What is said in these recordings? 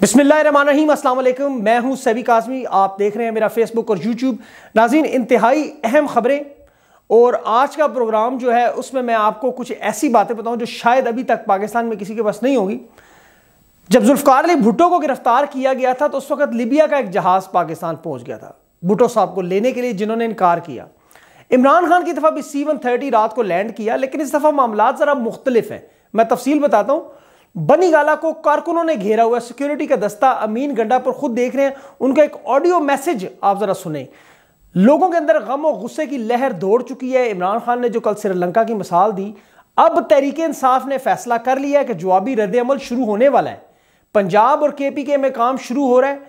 बिस्मिल्लाम्स मैं हूँ सभी काजमी आप देख रहे हैं मेरा फेसबुक और यूट्यूब नाजीन इंतहाई अहम ख़बरें और आज का प्रोग्राम जो है उसमें मैं आपको कुछ ऐसी बातें बताऊँ जो शायद अभी तक पाकिस्तान में किसी के पास नहीं होगी जब जुल्फकार अली भुटो को गिरफ़्तार किया गया था तो उस वक्त लिबिया का एक जहाज़ पाकिस्तान पहुँच गया था भुटो साहब को लेने के लिए जिन्होंने इनकार किया इमरान खान की दफ़ा भी सी वन थर्टी रात को लैंड किया लेकिन इस दफ़ा मामला ज़रा मुख्तलिफ हैं मैं तफसील बताता हूँ बनीगाला को कारकुनों ने घेरा हुआ सिक्योरिटी का दस्ता अमीन गंडा पर खुद देख रहे हैं उनका एक ऑडियो मैसेज आप जरा सुने लोगों के अंदर गम और गुस्से की लहर दौड़ चुकी है इमरान खान ने जो कल श्रीलंका की मिसाल दी अब तहरीक इंसाफ ने फैसला कर लिया है कि जवाबी रद्द अमल शुरू होने वाला है पंजाब और के पी के में काम शुरू हो रहा है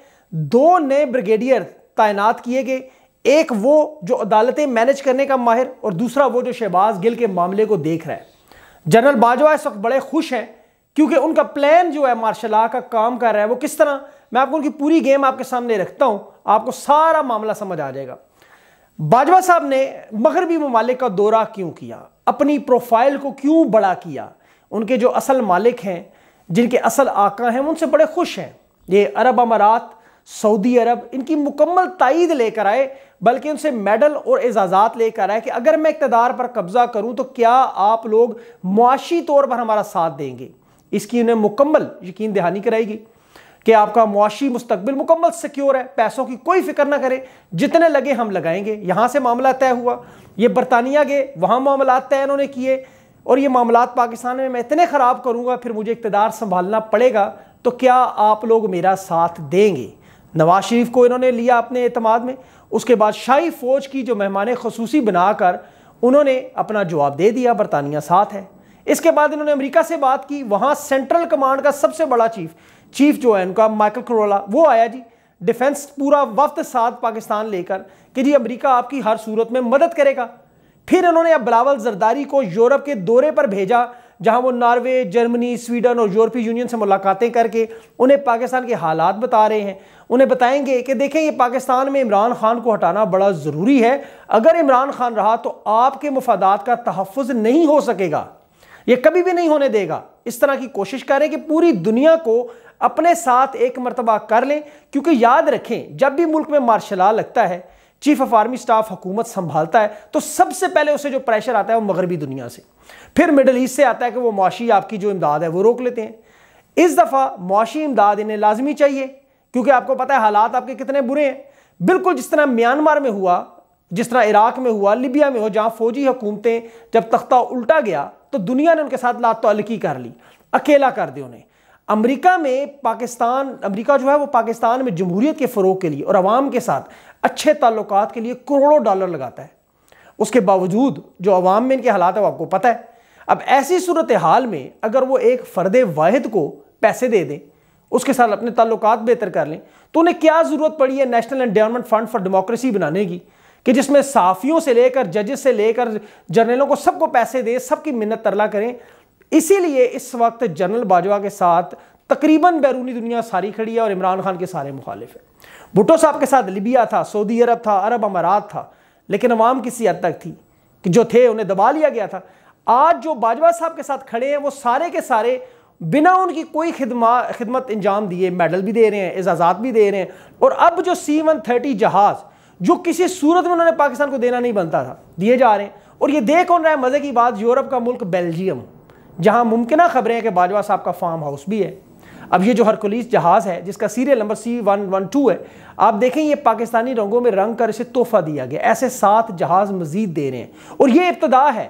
दो नए ब्रिगेडियर तैनात किए गए एक वो जो अदालतें मैनेज करने का माहिर और दूसरा वो जो शहबाज गिल के मामले को देख रहा है जनरल बाजवा इस वक्त बड़े खुश हैं क्योंकि उनका प्लान जो है मार्शल आर्ट का काम कर रहा है वो किस तरह मैं आपको उनकी पूरी गेम आपके सामने रखता हूं आपको सारा मामला समझ आ जाएगा बाजवा साहब ने मगरबी ममालिक का दौरा क्यों किया अपनी प्रोफाइल को क्यों बड़ा किया उनके जो असल मालिक हैं जिनके असल आका हैं उनसे बड़े खुश हैं ये अरब अमारात सऊदी अरब इनकी मुकम्मल तइद लेकर आए बल्कि उनसे मेडल और एजाज़ात लेकर आए कि अगर मैं इकतदार पर कब्ज़ा करूं तो क्या आप लोग मुआशी तौर पर हमारा साथ देंगे इसकी उन्हें मुकम्मल यकीन दहानी कराएगी कि आपका मुआशी मुस्तबिल मुकम्मल सिक्योर है पैसों की कोई फिक्र ना करें जितने लगे हम लगाएंगे यहाँ से मामला तय हुआ ये बरतानिया गए वहाँ मामला तय इन्होंने किए और ये मामला पाकिस्तान में मैं इतने ख़राब करूँगा फिर मुझे इकतदार संभालना पड़ेगा तो क्या आप लोग मेरा साथ देंगे नवाज शरीफ को इन्होंने लिया अपने अतमाद में उसके बाद शाही फ़ौज की जो मेहमान खसूसी बनाकर उन्होंने अपना जवाब दे दिया बरतानिया साथ है इसके बाद इन्होंने अमेरिका से बात की वहां सेंट्रल कमांड का सबसे बड़ा चीफ चीफ जो है उनका माइकल करोला वो आया जी डिफेंस पूरा वक्त साथ पाकिस्तान लेकर कि जी अमेरिका आपकी हर सूरत में मदद करेगा फिर इन्होंने अब बिलावल जरदारी को यूरोप के दौरे पर भेजा जहां वो नॉर्वे जर्मनी स्वीडन और यूरोपीय यूनियन से मुलाकातें करके उन्हें पाकिस्तान के हालात बता रहे हैं उन्हें बताएंगे कि देखें ये पाकिस्तान में इमरान खान को हटाना बड़ा ज़रूरी है अगर इमरान खान रहा तो आपके मफादात का तहफ़ नहीं हो सकेगा ये कभी भी नहीं होने देगा इस तरह की कोशिश करें कि पूरी दुनिया को अपने साथ एक मरतबा कर लें क्योंकि याद रखें जब भी मुल्क में मार्शल आ लगता है चीफ ऑफ आर्मी स्टाफ हुकूमत संभालता है तो सबसे पहले उसे जो प्रेशर आता है वो मगरबी दुनिया से फिर मिडल ईस्ट से आता है कि वो मुआशी आपकी जो इमदाद है वो रोक लेते हैं इस दफ़ा मुआशी इमदाद इन्हें लाजमी चाहिए क्योंकि आपको पता है हालात आपके कितने बुरे हैं बिल्कुल जिस तरह म्यांमार में हुआ जिस तरह इराक में हुआ लिबिया में हो जहाँ फौजी हुकूमतें जब तख्ता उल्टा गया तो दुनिया ने उनके साथ लातलकी कर ली अकेला कर दिया उन्हें अमरीका में पाकिस्तान अमरीका जो है वो पाकिस्तान में जमहूरीत के फ़रोग के लिए और आवाम के साथ अच्छे ताल्लुक के लिए करोड़ों डॉलर लगाता है उसके बावजूद जो आवाम में इनके हालात है वो आपको पता है अब ऐसी सूरत हाल में अगर वो एक फ़र्द वाहिद को पैसे दे दें उसके साथ अपने ताल्लुक बेहतर कर लें तो उन्हें क्या ज़रूरत पड़ी है national endowment fund for democracy बनाने की कि जिसमें साफियों से लेकर जजेस से लेकर जर्नलों को सबको पैसे दे सबकी मिन्नत तरला करें इसीलिए इस वक्त जनरल बाजवा के साथ तकरीबन बैरूनी दुनिया सारी खड़ी है और इमरान खान के सारे मुखालिफ हैं भुटो साहब के साथ लिबिया था सऊदी अरब था अरब अमारात था लेकिन अवाम किसी हद तक थी कि जो थे उन्हें दबा लिया गया था आज जो बाजवा साहब के साथ खड़े हैं वो सारे के सारे बिना उनकी कोई खिदमा खिदमत अंजाम दिए मेडल भी दे रहे हैं एजाज़ात भी दे रहे हैं और अब जो सी वन थर्टी जहाज़ जो किसी सूरत में उन्होंने पाकिस्तान को देना नहीं बनता था दिए जा रहे हैं और ये दे कौन रहा है मज़े की बात यूरोप का मुल्क बेल्जियम जहां मुमकिन खबरें हैं कि बाजवा साहब का फार्म हाउस भी है अब ये जो हरकुलिस जहाज़ है जिसका serial number C one one two है आप देखें ये पाकिस्तानी रंगों में रंग कर इसे तोहफा दिया गया ऐसे सात जहाज़ मजीद दे रहे हैं और ये इब्तदा है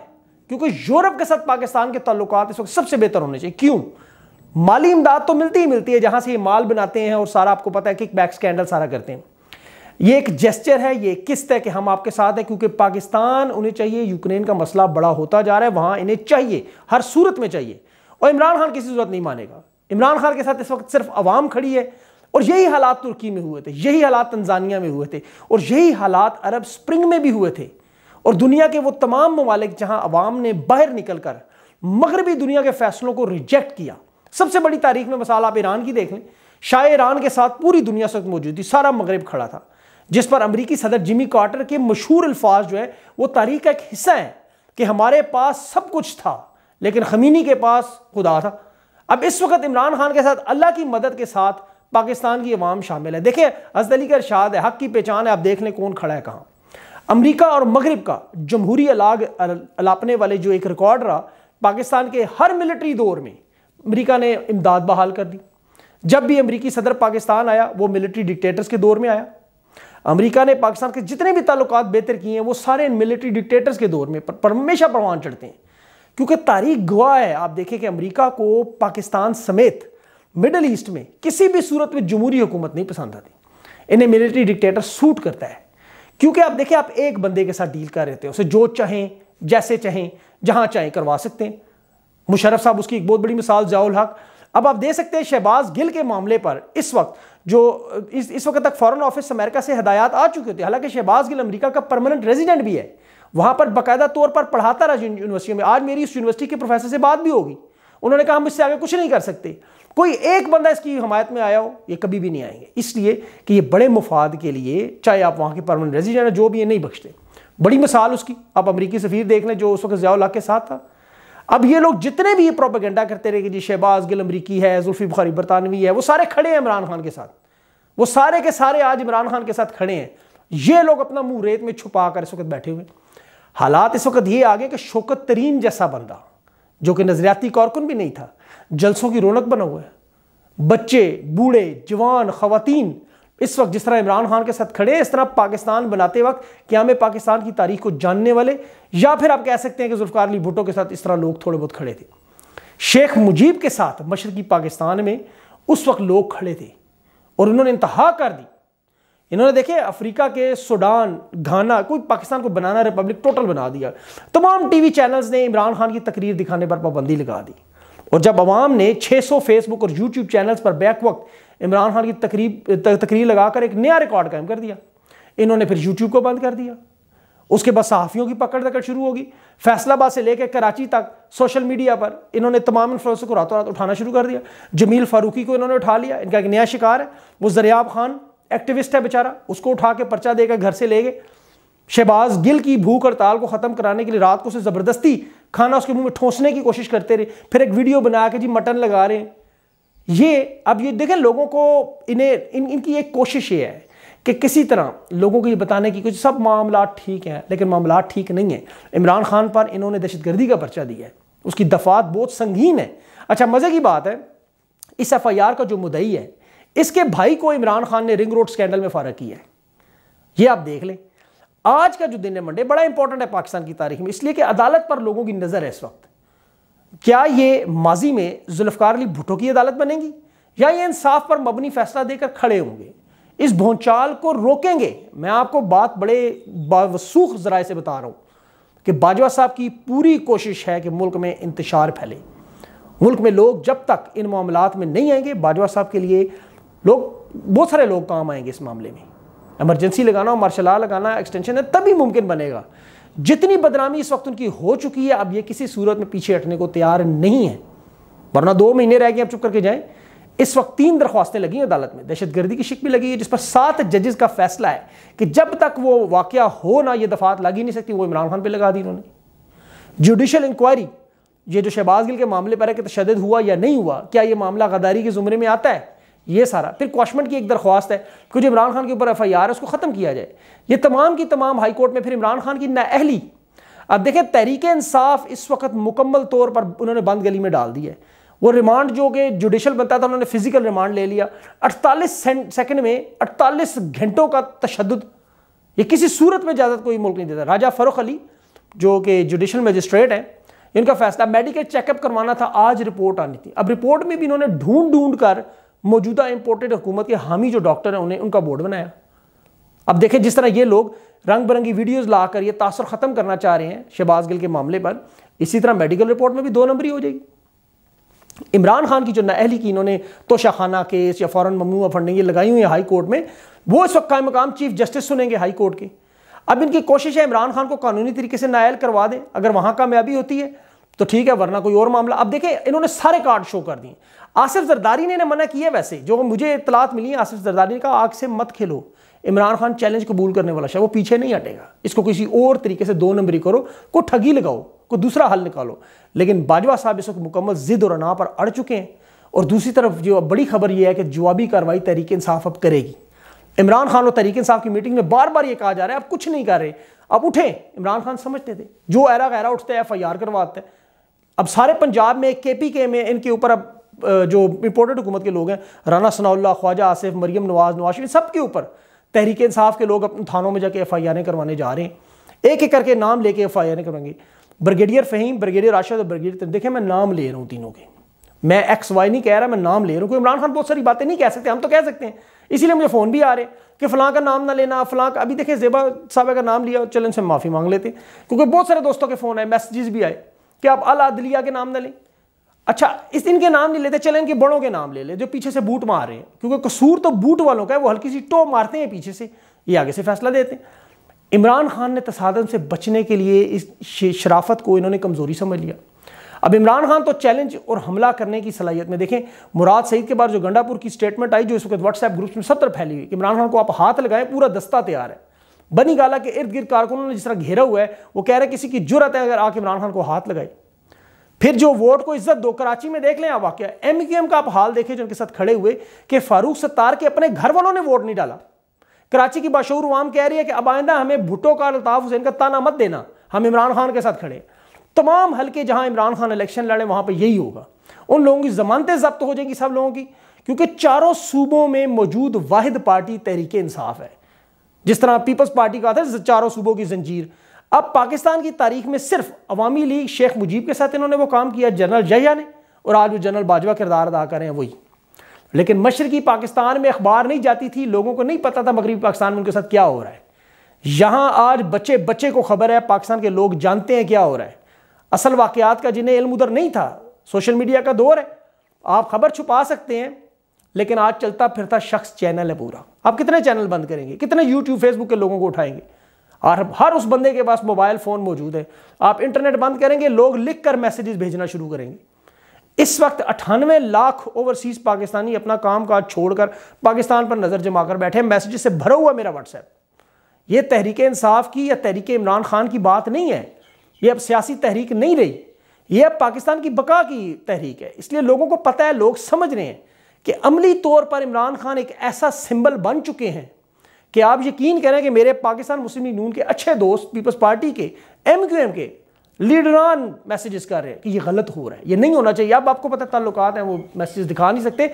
क्योंकि यूरोप के साथ पाकिस्तान के तल्लुक इस वक्त सबसे बेहतर होने चाहिए क्यों माली इमदाद तो मिलती ही मिलती है जहां से ये माल बनाते हैं और सारा आपको पता है कि बैक स्कैंडल सारा करते हैं ये एक जेस्चर है ये किस्त है कि हम आपके साथ हैं क्योंकि पाकिस्तान उन्हें चाहिए यूक्रेन का मसला बड़ा होता जा रहा है वहां इन्हें चाहिए हर सूरत में चाहिए और इमरान खान किसी सूरत नहीं मानेगा इमरान खान के साथ इस वक्त सिर्फ अवाम खड़ी है और यही हालात तुर्की में हुए थे यही हालात तंजानिया में हुए थे और यही हालात अरब स्प्रिंग में भी हुए थे और दुनिया के वो तमाम ममालिक जहां अवाम ने बाहर निकल कर मगरबी दुनिया के फैसलों को रिजेक्ट किया सबसे बड़ी तारीख में मसाल आप ईरान की देख लें शाह ईरान के साथ पूरी दुनिया से मौजूद थी सारा मगरब खड़ा था जिस पर अमरीकी सदर जिमी कार्टर के मशहूर अल्फाज जो है वो तारीख का एक हिस्सा है कि हमारे पास सब कुछ था लेकिन खमीनी के पास खुदा था अब इस वक्त इमरान खान के साथ अल्लाह की मदद के साथ पाकिस्तान की अवाम शामिल है देखें हजद का इरशाद है हक की पहचान है आप देख लें कौन खड़ा है कहाँ अमरीका और मगरब का जमहूरी अलाग अलापने वाले जो एक रिकॉर्ड रहा पाकिस्तान के हर मिलिट्री दौर में अमरीका ने इमदाद बहाल कर दी जब भी अमरीकी सदर पाकिस्तान आया वो मिलिट्री डिक्टेटर्स के दौर में आया अमेरिका ने पाकिस्तान के जितने भी ताल्लुक बेहतर किए हैं वो सारे इन मिलिट्री डिक्टेटर्स के दौर में पर हमेशा परवान चढ़ते हैं क्योंकि तारीख गवाह है आप देखें कि अमेरिका को पाकिस्तान समेत मिडल ईस्ट में किसी भी सूरत में जमहूरी हुकूमत नहीं पसंद आती इन्हें मिलिट्री डिक्टेटर सूट करता है क्योंकि आप देखें आप एक बंदे के साथ डील कर रहे थे उसे जो चाहें जैसे चाहें जहां चाहें करवा सकते हैं मुशरफ साहब उसकी एक बहुत बड़ी मिसाल जाउल हक अब आप दे सकते हैं शहबाज गिल के मामले पर इस वक्त जो इस इस वक्त तक फॉरेन ऑफिस अमेरिका से हदायत आ चुकी होती है हालांकि शहबाज गिल अमेरिका का परमानेंट रेजिडेंट भी है वहाँ पर बाकायदा तौर पर पढ़ाता रहा यूनिवर्सिटी में आज मेरी उस यूनिवर्सिटी के प्रोफेसर से बात भी होगी उन्होंने कहा हम इससे आगे कुछ नहीं कर सकते कोई एक बंदा इसकी हमायत में आया हो ये कभी भी नहीं आएंगे इसलिए कि ये बड़े मुफाद के लिए चाहे आप वहाँ के परमानेंट रेजिडेंट जो भी ये नहीं बख्शते बड़ी मिसाल उसकी आप अमरीकी सफ़ीर देख लें जो उस वक्त ज़ियाउल्ला के साथ था अब ये लोग जितने भी ये प्रोपेगेंडा करते रहे कि जी शहबाज गिल अमरीकी है जुल्फी बुखारी बरतानवी है वो सारे खड़े हैं इमरान खान के साथ वो सारे के सारे आज इमरान खान के साथ खड़े हैं ये लोग अपना मुंह रेत में छुपा कर इस वक्त बैठे हुए हालात इस वक्त ये आ गए कि शोकत तरीन जैसा बंदा जो कि नजरियाती कारकुन भी नहीं था जलसों की रौनक बना हुआ है बच्चे बूढ़े जवान खातन इस वक्त जिस तरह इमरान खान के साथ खड़े इस तरह पाकिस्तान बनाते वक्त क्या हमें पाकिस्तान की तारीख को जानने वाले या फिर आप कह सकते हैं कि जुल्फकार अली भुटो के साथ इस तरह लोग थोड़े बहुत खड़े थे शेख मुजीब के साथ मशरकी पाकिस्तान में उस वक्त लोग खड़े थे और उन्होंने इंतहा कर दी इन्होंने देखे अफ्रीका के सूडान घाना कोई पाकिस्तान को बनाना रिपब्लिक टोटल बना दिया तमाम टीवी चैनल्स ने इमरान खान की तकरीर दिखाने पर पाबंदी लगा दी और जब आवाम ने 600 फेसबुक और यूट्यूब चैनल्स पर बैक वक्त इमरान खान की तकरीब तकरीर लगाकर एक नया रिकॉर्ड कायम कर दिया इन्होंने फिर यूट्यूब को बंद कर दिया उसके बाद सहाफ़ियों की पकड़ दकड़ शुरू होगी फैसलाबाद से लेकर कराची तक सोशल मीडिया पर इन्होंने तमाम इन्फ्लुएंसर को रातों रात उठाना शुरू कर दिया जमील फारूकी को इन्होंने उठा लिया इनका एक नया शिकार है वो जरियाब खान एक्टिविस्ट है बेचारा उसको उठा के पर्चा देकर घर से ले गए शहबाज गिल की भूख हड़ताल को ख़त्म कराने के लिए रात को उसे ज़बरदस्ती खाना उसके मुंह में ठोंसने की कोशिश करते रहे फिर एक वीडियो बना के जी मटन लगा रहे हैं ये अब ये देखें लोगों को इन्हें इन इनकी एक कोशिश ये है कि किसी तरह लोगों को ये बताने की कुछ सब मामला ठीक हैं लेकिन मामला ठीक नहीं है इमरान खान पर इन्होंने दहशतगर्दी का पर्चा दिया है उसकी दफात बहुत संगीन है अच्छा मज़े की बात है इस एफ आई आर का जो मुदई है इसके भाई को इमरान खान ने रिंग रोड स्कैंडल में फारग किया है ये आप देख लें आज का जो दिन है मंडे बड़ा इंपॉर्टेंट है पाकिस्तान की तारीख में इसलिए कि अदालत पर लोगों की नज़र है इस वक्त क्या ये माजी में जुल्फकार अली भुटो की अदालत बनेंगी या ये इंसाफ पर मबनी फैसला देकर खड़े होंगे इस भोंचाल को रोकेंगे मैं आपको बात बड़े बावसूख जराए से बता रहा हूँ कि बाजवा साहब की पूरी कोशिश है कि मुल्क में इंतशार फैले मुल्क में लोग जब तक इन मामला में नहीं आएंगे बाजवा साहब के लिए लोग बहुत सारे लोग काम आएंगे इस मामले में एमरजेंसी लगाना मार्शल लगाना एक्सटेंशन है तभी मुमकिन बनेगा जितनी बदनामी इस वक्त उनकी हो चुकी है अब ये किसी सूरत में पीछे हटने को तैयार नहीं है वरना दो महीने रह गए अब चुप करके जाएं इस वक्त तीन दरख्वास्तें लगी हैं अदालत में दहशतगर्दी की शिक भी लगी है जिस पर सात जजेस का फैसला है कि जब तक वो वाक़ हो ना ये दफात लग ही नहीं सकती वो इमरान खान पर लगा दी उन्होंने जुडिशल इंक्वायरी ये जो शहबाज गिल के मामले पर है कि तशद हुआ या नहीं हुआ क्या ये मामला गदारी के ज़ुमरे में आता है ये सारा फिर क्वाशमेंट की एक दरख्वास्त है क्योंकि इमरान खान के ऊपर एफ आई आर है उसको ख़त्म किया जाए ये तमाम की तमाम हाईकोर्ट में फिर इमरान खान की नाअहली अब देखें तहरीक इंसाफ इस वक्त मुकम्मल तौर पर उन्होंने बंद गली में डाल दी है वो रिमांड जो कि जुडिशल बनता था उन्होंने फिजिकल रिमांड ले लिया 48 सेकंड में 48 घंटों का तशद ये किसी सूरत में इजाज़त कोई मुल्क नहीं देता राजा फ़रुख अली जो कि जुडिशल मजिस्ट्रेट हैं इनका फैसला मेडिकल चेकअप करवाना था आज रिपोर्ट आनी थी अब रिपोर्ट में भी इन्होंने ढूंढ ढूंढ कर मौजूदा इंपोर्टेड हुकूमत के हामी जो डॉक्टर हैं उन्हें उनका बोर्ड बनाया अब देखें जिस तरह ये लोग रंग बिरंगी वीडियोज ला कर ये तासर ख़त्म करना चाह रहे हैं शहबाज गिल के मामले पर इसी तरह मेडिकल रिपोर्ट में भी दो नंबरी हो जाएगी इमरान खान की जो नाअहली की इन्होंने तोशाखाना केस या फ़ौरन ममनू फंडिंग ये लगाई हुई है हाई कोर्ट में वो इस वक्त कायम मकाम चीफ जस्टिस सुनेंगे हाई कोर्ट के अब इनकी कोशिश है इमरान खान को कानूनी तरीके से नायल करवा दें अगर वहाँ कामयाबी होती है तो ठीक है वरना कोई और मामला अब देखें इन्होंने सारे कार्ड शो कर दिए आसिफ जरदारी ने मना किया वैसे जो मुझे इतलात मिली आसिफ जरदारी का आग से मत खेलो इमरान खान चैलेंज कबूल करने वाला शायद वो पीछे नहीं हटेगा इसको किसी और तरीके से दो नंबरी करो को ठगी लगाओ को दूसरा हल निकालो लेकिन बाजवा साहब इस वक्त मुकम्मल जिद और अना पर अड़ चुके हैं और दूसरी तरफ जो बड़ी खबर यह है कि जवाबी कार्रवाई तहरीक इंसाफ अब करेगी इमरान खान और तहरीक इंसाफ की मीटिंग में बार बार ये कहा जा रहा है अब कुछ नहीं कर रहे अब उठें इमरान खान समझते थे जो ऐरा गहरा उठता है एफ आई आर करवाते हैं अब सारे पंजाब में के पी के में इनके ऊपर अब जो इम्पोर्टेंट हुकूमत के लोग हैं राना सनाउल्ला ख्वाजा आसिफ मरियम नवाज नवाज शरीफ सब के ऊपर तहरीक इंसाफ के लोग अपने थानों में जाके एफ आई आरें करवाने जा रहे हैं एक एक करके नाम लेके एफ आई आरें करवाएंगे ब्रिगेडियर फ़हीम ब्रिगेडियर राशद और ब्रिगेडियर देखें मैं नाम ले रहा हूँ तीनों के मैं एक्स वाई नहीं कह रहा मैं नाम ले रहा हूँ क्योंकि इमरान खान बहुत सारी बातें नहीं कह सकते हम तो कह सकते हैं इसीलिए मुझे फ़ोन भी आ रहे हैं कि फलां का नाम ना लेना फलां का अभी देखें जेबा साहब का नाम लिया चलें से माफ़ी मांग लेते क्योंकि बहुत सारे दोस्तों के फ़ोन आए मैसेजेस भी आए कि आप अल अदलिया के नाम ना लें अच्छा इस इनके नाम नहीं लेते चले इनके बड़ों के नाम ले लें जो पीछे से बूट मार रहे हैं क्योंकि कसूर तो बूट वालों का है वो हल्की सी टो मारते हैं पीछे से ये आगे से फैसला देते हैं इमरान खान ने तसादम से बचने के लिए इस शराफत को इन्होंने कमज़ोरी समझ लिया अब इमरान खान तो चैलेंज और हमला करने की सलाहियत में देखें मुराद सईद के बाद जो गंडापुर की स्टेटमेंट आई जो इस वक्त व्हाट्सएप ग्रुप्स में सत्र फैली हुई इमरान खान को आप हाथ लगाएं पूरा दस्ता तैयार है बनी गाला के इर्द गिर्द कारकुनों ने जिस तरह घेरा हुआ है वो कह रहे हैं किसी की जुरत है अगर आके इमरान खान को हाथ लगाई फिर जो वोट को इज्जत दो कराची में देख लें आप वाक्य एम क्यू एम का आप हाल देखें जो उनके साथ खड़े हुए कि फारूक सत्तार के अपने घर वालों ने वोट नहीं डाला कराची की बाशूर वाम कह रही है कि अब आइंदा हमें भुट्टो का लताफ हुसैन का ताना मत देना हम इमरान खान के साथ खड़े तमाम हल्के जहां इमरान खान इलेक्शन लड़े वहां पर यही होगा उन लोगों की जमानतें जब्त हो जाएंगी सब लोगों की क्योंकि चारों सूबों में मौजूद वाहिद पार्टी तहरीक इंसाफ है जिस तरह पीपल्स पार्टी का था चारों सूबों की जंजीर अब पाकिस्तान की तारीख में सिर्फ अवामी लीग शेख मुजीब के साथ इन्होंने वो काम किया जनरल जया ने और आज वो जनरल बाजवा किरदार अदा कर रहे हैं वही लेकिन मशरकी पाकिस्तान में अखबार नहीं जाती थी लोगों को नहीं पता था मगरबी पाकिस्तान में उनके साथ क्या हो रहा है यहाँ आज बच्चे बच्चे को खबर है पाकिस्तान के लोग जानते हैं क्या हो रहा है असल वाक़ात का जिन्हें इल्म उधर नहीं था सोशल मीडिया का दौर है आप खबर छुपा सकते हैं लेकिन आज चलता फिरता शख्स चैनल है पूरा आप कितने चैनल बंद करेंगे कितने यूट्यूब फेसबुक के लोगों को उठाएंगे और हर उस बंदे के पास मोबाइल फ़ोन मौजूद है आप इंटरनेट बंद करेंगे लोग लिख कर मैसेजेस भेजना शुरू करेंगे इस वक्त अट्ठानवे लाख ओवरसीज़ पाकिस्तानी अपना काम काज छोड़कर पाकिस्तान पर नज़र जमा कर बैठे मैसेज से भरा हुआ मेरा व्हाट्सएप ये तहरीक इंसाफ की या तहरीक इमरान खान की बात नहीं है ये अब सियासी तहरीक नहीं रही ये अब पाकिस्तान की बका की तहरीक है इसलिए लोगों को पता है लोग समझ रहे हैं कि अमली तौर पर इमरान खान एक ऐसा सिंबल बन चुके हैं कि आप यकीन करें कि मेरे पाकिस्तान मुस्लिम नून के अच्छे दोस्त पीपल्स पार्टी के एम क्यू एम के लीडरान मैसेजेस कर रहे हैं कि ये गलत हो रहा है ये नहीं होना चाहिए अब आपको पता ताल्लुक हैं वो मैसेज दिखा नहीं सकते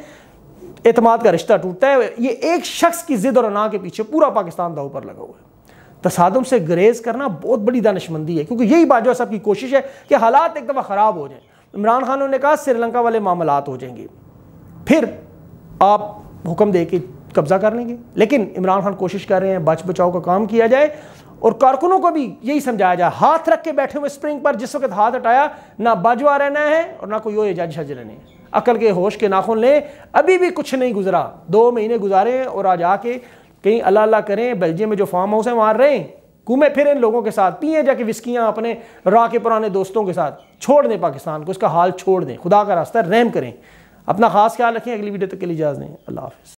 अतमाद का रिश्ता टूटता है ये एक शख्स की जिद और अना के पीछे पूरा पाकिस्तान दाव पर लगा हुआ है तसादम से ग्रेज करना बहुत बड़ी दानशमंदी है क्योंकि यही बाजवा साहब की कोशिश है कि हालात एक दफ़ा ख़राब हो जाए इमरान खान ने कहा श्रीलंका वाले मामला हो जाएंगे फिर आप हुक्म दे के कब्जा कर लेंगे लेकिन इमरान खान कोशिश कर रहे हैं बच बचाव का काम किया जाए और कारकुनों को भी यही समझाया जाए हाथ रख के बैठे हुए स्प्रिंग पर जिस वक्त हाथ हटाया ना बाजवा रहना है और ना कोई और एजाज रहने हैं अकल के होश के नाखून लें अभी भी कुछ नहीं गुजरा दो महीने गुजारे और आज आके कहीं अल्लाह अल्लाह करें बेल्जियम में जो फार्म हाउस है वहाँ रहें घूमे फिर इन लोगों के साथ पिए जाके विस्कियाँ अपने राह के पुराने दोस्तों के साथ छोड़ दें पाकिस्तान को इसका हाल छोड़ दें खुदा का रास्ता रहम करें अपना ख़ास ख्याल रखें अगली वीडियो तक के लिए इजाज़ दें अल्लाह हाफ़